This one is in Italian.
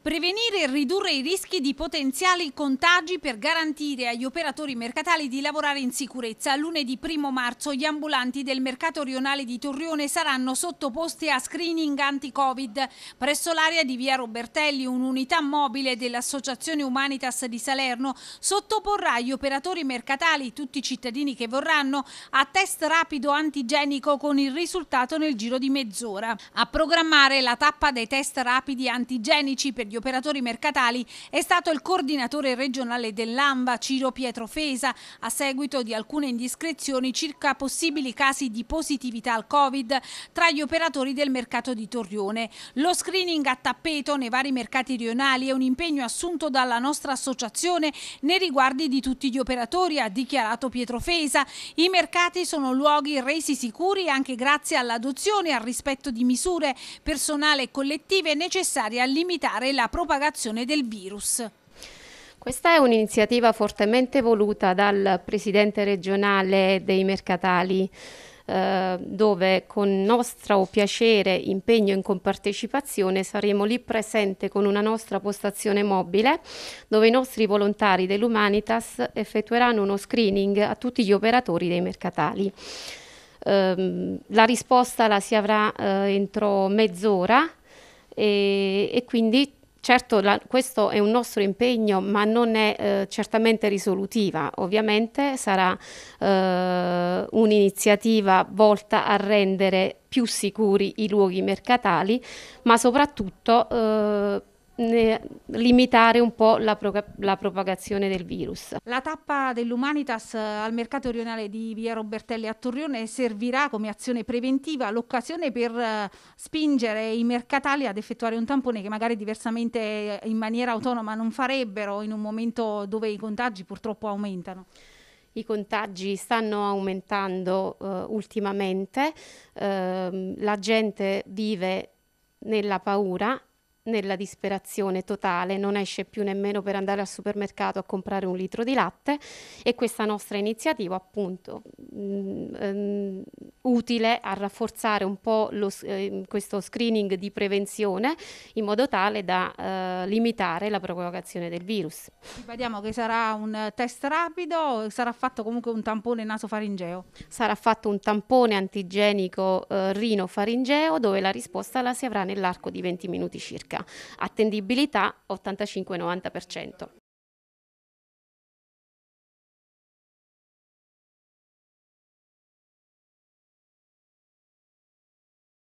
Prevenire e ridurre i rischi di potenziali contagi per garantire agli operatori mercatali di lavorare in sicurezza. Lunedì 1 marzo gli ambulanti del mercato rionale di Torrione saranno sottoposti a screening anti-Covid. Presso l'area di via Robertelli un'unità mobile dell'Associazione Humanitas di Salerno sottoporrà gli operatori mercatali, tutti i cittadini che vorranno, a test rapido antigenico con il risultato nel giro di mezz'ora. A programmare la tappa dei test rapidi antigenici per di operatori mercatali è stato il coordinatore regionale dell'AMBA Ciro Pietro Fesa, a seguito di alcune indiscrezioni circa possibili casi di positività al Covid tra gli operatori del mercato di Torrione. Lo screening a tappeto nei vari mercati rionali è un impegno assunto dalla nostra associazione nei riguardi di tutti gli operatori, ha dichiarato Pietro Fesa. I mercati sono luoghi resi sicuri anche grazie all'adozione e al rispetto di misure personali e collettive necessarie a limitare la la propagazione del virus. Questa è un'iniziativa fortemente voluta dal presidente regionale dei mercatali eh, dove con nostro piacere, impegno e compartecipazione saremo lì presente con una nostra postazione mobile dove i nostri volontari dell'Humanitas effettueranno uno screening a tutti gli operatori dei mercatali. Ehm, la risposta la si avrà eh, entro mezz'ora e quindi Certo, la, questo è un nostro impegno, ma non è eh, certamente risolutiva. Ovviamente sarà eh, un'iniziativa volta a rendere più sicuri i luoghi mercatali, ma soprattutto eh, limitare un po' la, pro la, propagazione del virus. La tappa dell'Umanitas eh, al mercato rionale di Via Robertelli a Torrione servirà come azione preventiva l'occasione per eh, spingere i mercatali ad effettuare un tampone che magari diversamente eh, in maniera autonoma non farebbero in un momento dove i contagi purtroppo aumentano i contagi stanno aumentando eh, ultimamente, eh, la gente vive nella paura nella disperazione totale, non esce più nemmeno per andare al supermercato a comprare un litro di latte e questa nostra iniziativa appunto mh, mm, ehm, mh, utile a rafforzare un po' lo, eh, questo screening di prevenzione in modo tale da eh, limitare la propagazione del virus. Ribadiamo che sarà un test rapido, sarà fatto comunque un tampone nasofaringeo? Sarà fatto un tampone antigenico eh, rinofaringeo dove la risposta la si avrà nell'arco di 20 minuti circa. Attendibilità 85-90%.